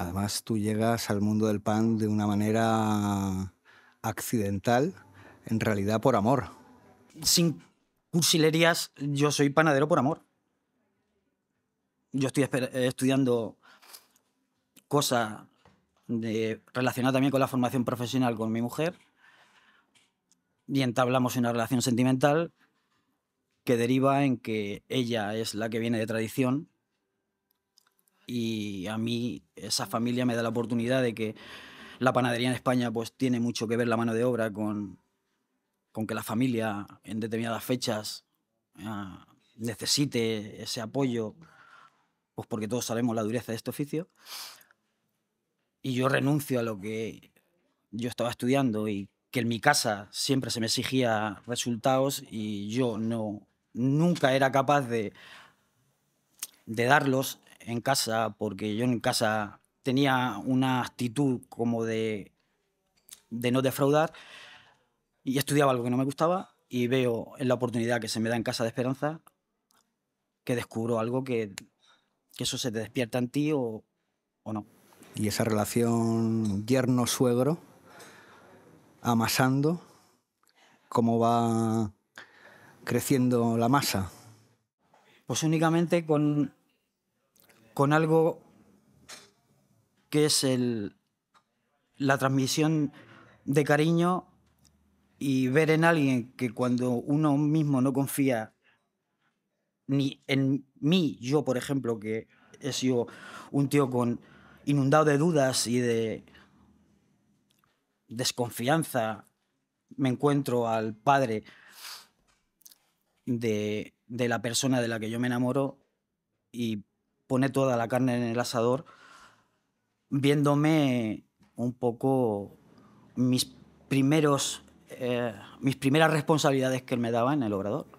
Además, tú llegas al mundo del pan de una manera accidental, en realidad por amor. Sin cursilerías, yo soy panadero por amor. Yo estoy eh, estudiando cosas relacionadas también con la formación profesional con mi mujer y entablamos una relación sentimental que deriva en que ella es la que viene de tradición y a mí esa familia me da la oportunidad de que la panadería en España pues tiene mucho que ver la mano de obra con, que la familia en determinadas fechas ah, necesite ese apoyo, pues porque todos sabemos la dureza de este oficio. Y yo renuncio a lo que yo estaba estudiando y que en mi casa siempre se me exigía resultados y yo no nunca era capaz de de darlos en casa, porque yo en casa tenía una actitud como de, de no defraudar, y estudiaba algo que no me gustaba, y veo en la oportunidad que se me da en casa de Esperanza que descubro algo que, que eso se te despierta en ti o, o no. Y esa relación yerno-suegro, amasando, ¿cómo va creciendo la masa? Pues únicamente con, con algo que es la transmisión de cariño y ver en alguien que cuando uno mismo no confía ni en mí, yo por ejemplo, que he sido un tío con inundado de dudas y de desconfianza, me encuentro al padre de, de la persona de la que yo me enamoro y pone toda la carne en el asador, viéndome un poco mis primeros, eh, mis primeras responsabilidades que él me daba en el obrador.